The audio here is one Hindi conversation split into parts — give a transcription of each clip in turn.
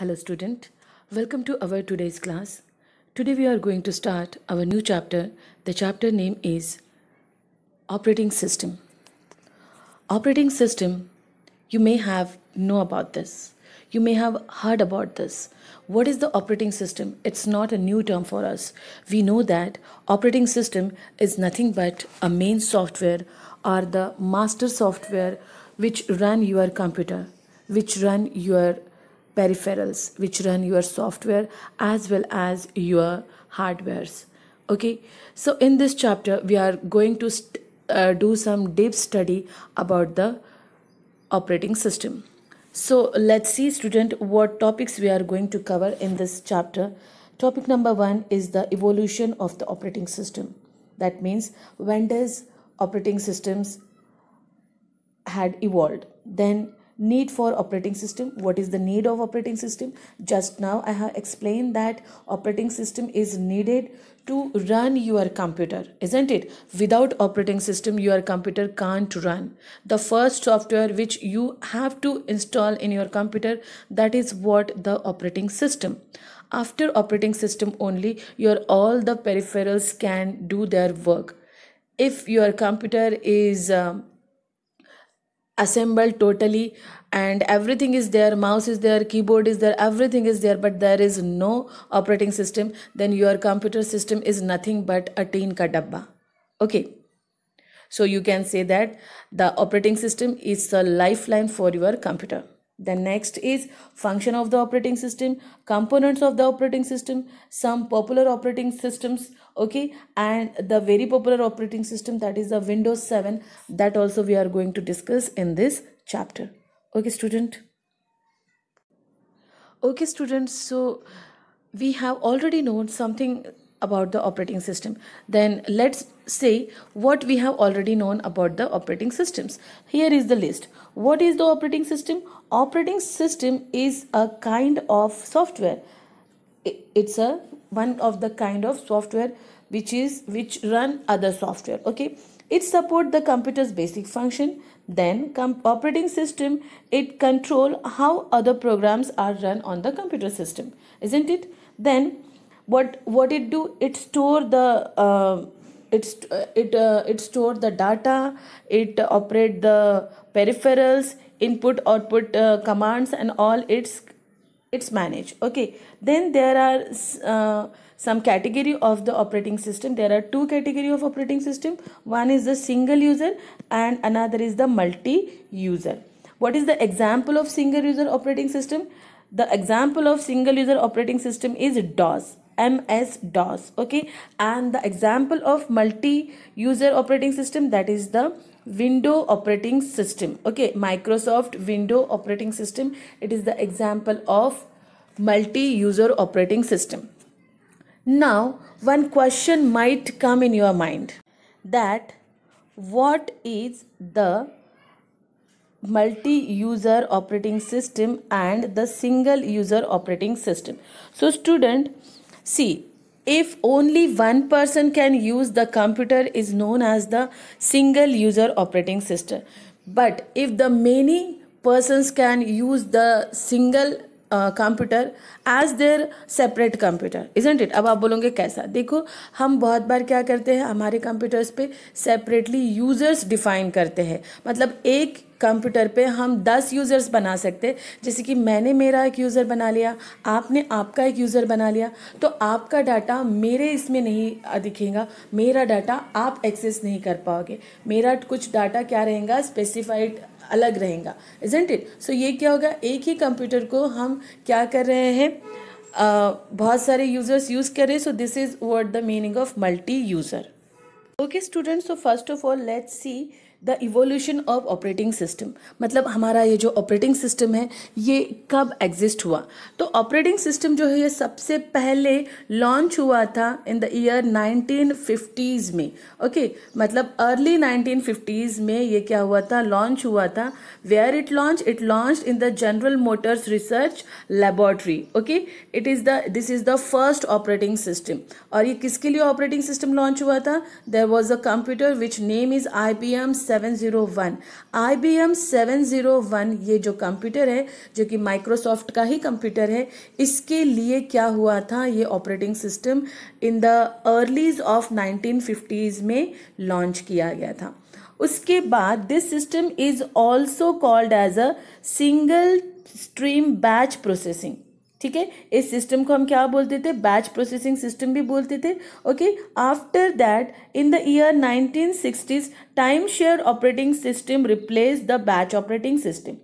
Hello student, welcome to our today's class. Today we are going to start our new chapter. The chapter name is Operating System. Operating System, you may have know about this. You may have heard about this. What is the operating system? It's not a new term for us. We know that operating system is nothing but a main software or the master software which run your computer which run your peripherals which run your software as well as your hardwares okay so in this chapter we are going to uh, do some deep study about the operating system so let's see student what topics we are going to cover in this chapter topic number 1 is the evolution of the operating system that means when does operating systems had evolved then need for operating system what is the need of operating system just now i have explained that operating system is needed to run your computer isn't it without operating system your computer can't run the first software which you have to install in your computer that is what the operating system after operating system only your all the peripherals can do their work if your computer is um, assembled totally and everything is there mouse is there keyboard is there everything is there but there is no operating system then your computer system is nothing but a tin ka dabba okay so you can say that the operating system is the lifeline for your computer then next is function of the operating system, components of the operating system, some popular operating systems, okay, and the very popular operating system that is the Windows 7 that also we are going to discuss in this chapter. Okay, student. Okay, students, so we have already known something about the operating system then let's say what we have already known about the operating systems here is the list what is the operating system operating system is a kind of software it's a one of the kind of software which is which run other software okay it support the computer's basic function then operating system it control how other programs are run on the computer system isn't it then what what it do it store the uh, it it uh, it store the data it operate the peripherals input output uh, commands and all its it's managed okay then there are uh, some category of the operating system there are two category of operating system one is the single user and another is the multi user what is the example of single user operating system the example of single user operating system is dos MS DOS okay and the example of multi user operating system that is the window operating system okay Microsoft window operating system it is the example of multi user operating system now one question might come in your mind that what is the multi-user operating system and the single user operating system so student See, if only one person can use the computer is known as the single user operating system. But if the many persons can use the single computer as their separate computer isn't it अब आप बोलोगे कैसा देखो हम बहुत बार क्या करते हैं हमारे कंप्यूटर्स पे सेपरेटली यूजर्स डिफाइन करते हैं मतलब एक कंप्यूटर पे हम दस यूज़र्स बना सकते जैसे कि मैंने मेरा एक यूज़र बना लिया आपने आपका एक यूज़र बना लिया तो आपका डाटा मेरे इसमें नहीं दिखेगा मेरा डाटा आप एक्सेस नहीं कर पाओगे मेरा कुछ डाटा क्या रहेगा स्पेसिफाइड अलग रहेगा इजेंट इट सो ये क्या होगा एक ही कंप्यूटर को हम क्या कर रहे हैं uh, बहुत सारे यूज़र्स यूज़ कर हैं so this is word the meaning of multi user okay students so first of all let's see the evolution of operating system मतलब हमारा ये जो ऑपरेटिंग सिस्टम है ये कब एग्जिस्ट हुआ तो ऑपरेटिंग सिस्टम जो है ये सबसे पहले लॉन्च हुआ था इन द ईयर 1950s में ओके okay, मतलब अर्ली 1950s में ये क्या हुआ था लॉन्च हुआ था where it launch it launch in the general motors research laboratory okay it is the this is the first operating system और ये किसके लिए ऑपरेटिंग सिस्टम लॉन्च हुआ था there was a computer which name is I B M 701 IBM 701 ये जो कंप्यूटर है जो कि माइक्रोसॉफ्ट का ही कंप्यूटर है इसके लिए क्या हुआ था ये operating system in the earlies of 1950s में लॉन्च किया गया था उसके बाद this system is also called as a single stream batch processing ठीक है इस सिस्टम को हम क्या बोलते थे बैच प्रोसेसिंग सिस्टम भी बोलते थे okay after that in the year 1960s time share operating system replace the batch operating system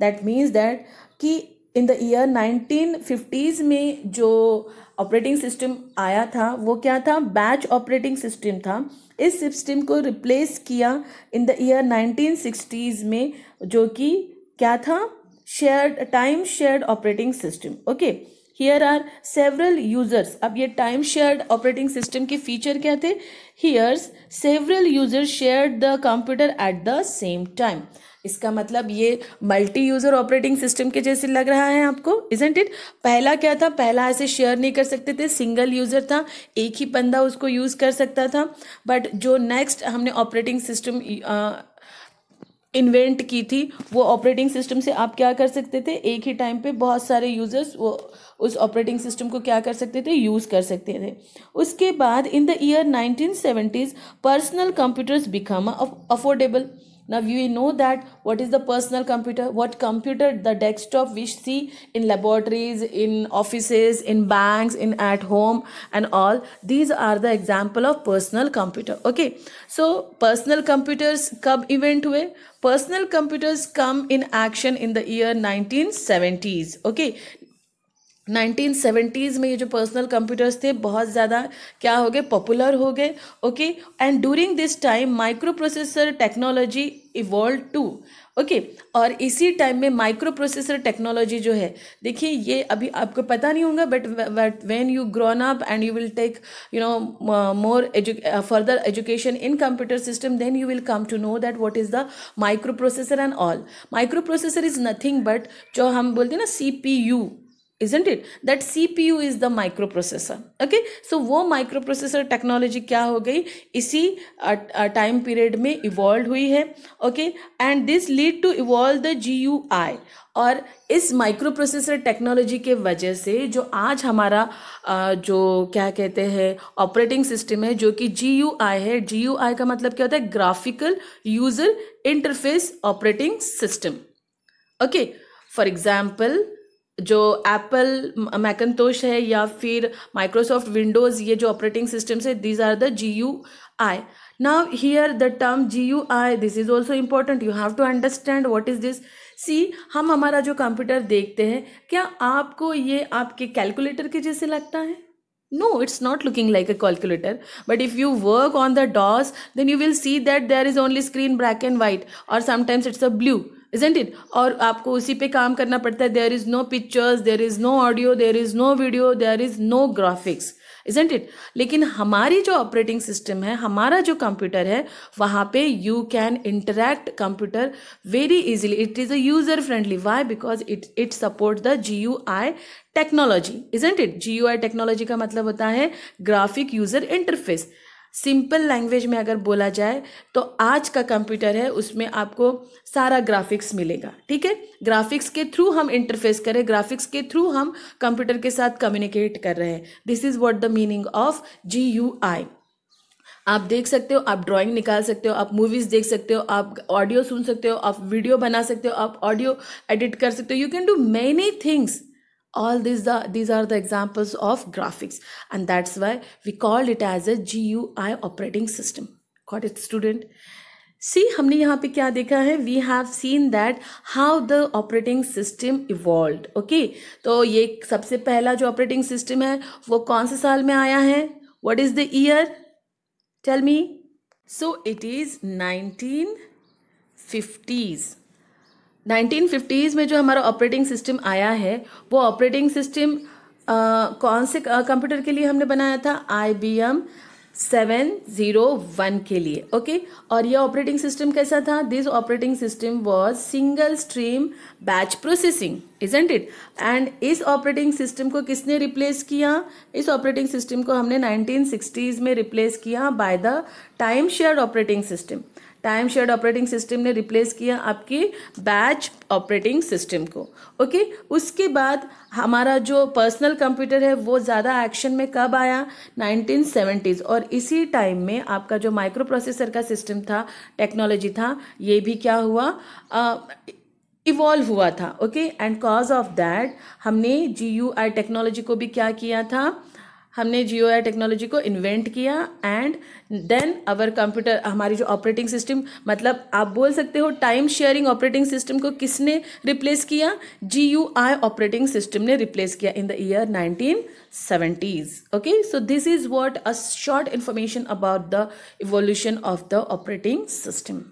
that means that कि इन द ईयर 1950s में जो ऑपरेटिंग सिस्टम आया था वो क्या था बैच ऑपरेटिंग सिस्टम था इस सिस्टम को रिप्लेस किया इन द ईयर 1960s में जो कि क्या था shared time shared operating system okay here are several users ab ye time shared operating system ke feature kya the here's several users shared the computer at the same time इसका मतलब ये मल्टी यूज़र ऑपरेटिंग सिस्टम के जैसे लग रहा है आपको इजेंट इट पहला क्या था पहला ऐसे शेयर नहीं कर सकते थे सिंगल यूज़र था एक ही बंदा उसको यूज़ कर सकता था बट जो नेक्स्ट हमने ऑपरेटिंग सिस्टम इन्वेंट की थी वो ऑपरेटिंग सिस्टम से आप क्या कर सकते थे एक ही टाइम पे बहुत सारे यूजर्स वो उस ऑपरेटिंग सिस्टम को क्या कर सकते थे यूज़ कर सकते थे उसके बाद in the year nineteen seventies personal computers become affordable Now we know that what is the personal computer, what computer, the desktop we see in laboratories, in offices, in banks, in at home and all. These are the example of personal computer. Okay. So personal computers come event way. Personal computers come in action in the year 1970s. Okay. Nineteen seventies में ये जो पर्सनल कंप्यूटर्स थे बहुत ज़्यादा क्या हो गए पॉपुलर हो गए okay and during this time microprocessor technology evolve too okay और इसी टाइम में माइक्रो प्रोसेसर टेक्नोलॉजी जो है देखिए ये अभी आपको पता नहीं होगा but but when you grown up and you will take you know more edu further education in computer system then you will come to know that what is the microprocessor and all microprocessor is nothing but जो हम बोलते हैं ना C P U isn't it that cpu is the microprocessor okay so वो microprocessor technology क्या हो गई इसी time period में evolved हुई है okay and this lead to evolve the GUI और इस माइक्रोप्रोसेसर टेक्नोलॉजी के वजह से जो आज हमारा जो क्या कहते हैं ऑपरेटिंग सिस्टम है जो कि जी यू आई है जी यू आई का मतलब क्या होता है graphical user interface operating system okay for example जो एप्पल मैकनतोश है या फिर माइक्रोसॉफ्ट विंडोज़ ये जो ऑपरेटिंग सिस्टम्स है these are the G U I here the term G U I this is also important you have to understand what is this see हम हमारा जो कंप्यूटर देखते हैं क्या आपको ये आपके कैलकुलेटर के जैसे लगता है no it's not looking like a calculator but if you work on the DOS then you will see that there is only screen black and white और sometimes it's a blue isn't it और आपको उसी पे काम करना पड़ता है there is no pictures there is no audio there is no video there is no graphics isn't it लेकिन हमारी जो ऑपरेटिंग सिस्टम है हमारा जो कंप्यूटर है वहाँ पे you can interact computer very easily it is a user friendly why because it it support the G U I technology isn't it G U I technology का मतलब होता है graphic user interface simple language में अगर बोला जाए तो आज का कंप्यूटर है उसमें आपको सारा ग्राफिक्स मिलेगा ठीक है ग्राफिक्स के थ्रू हम इंटरफेस करें ग्राफिक्स के थ्रू हम कंप्यूटर के साथ कम्युनिकेट कर रहे हैं this is what the meaning of G U I आप देख सकते हो आप ड्राइंग निकाल सकते हो आप मूवीज़ देख सकते हो आप ऑडियो सुन सकते हो आप वीडियो बना सकते हो आप ऑडियो एडिट कर सकते हो you can do many things all these the these are the examples of graphics and that's why we call it as a GUI operating system got it student see हमने यहाँ पे क्या देखा है we have seen that how the operating system evolve okay तो ये सबसे पहला जो ऑपरेटिंग सिस्टम है वो कौन से साल में आया है what is the year tell me so it is nineteen fifties 1950s में जो हमारा ऑपरेटिंग सिस्टम आया है वो ऑपरेटिंग सिस्टम कौन से कंप्यूटर के लिए हमने बनाया था I B M seven zero one के लिए ओके okay? और यह ऑपरेटिंग सिस्टम कैसा था this operating system was single stream batch processing isn't it and इस ऑपरेटिंग सिस्टम को किसने रिप्लेस किया इस ऑपरेटिंग सिस्टम को हमने 1960s में रिप्लेस किया by the time share operating system time shared operating system ने रिप्लेस किया आपकी बैच ऑपरेटिंग सिस्टम को ओके उसके बाद हमारा जो पर्सनल कंप्यूटर है वो ज़्यादा एक्शन में कब आया 1970s और इसी टाइम में आपका जो माइक्रो प्रोसेसर का सिस्टम था टेक्नोलॉजी था ये भी क्या हुआ आ, इवॉल्व हुआ था okay and cause of that हमने जी यू आई टेक्नोलॉजी को भी क्या किया था हमने जियो आई टेक्नोलॉजी को इन्वेंट किया एंड देन अवर कंप्यूटर हमारी जो ऑपरेटिंग सिस्टम मतलब आप बोल सकते हो टाइम शेयरिंग ऑपरेटिंग सिस्टम को किसने रिप्लेस किया G U I operating system ने रिप्लेस किया in the year nineteen seventies okay so this is what a short information about the evolution of the operating system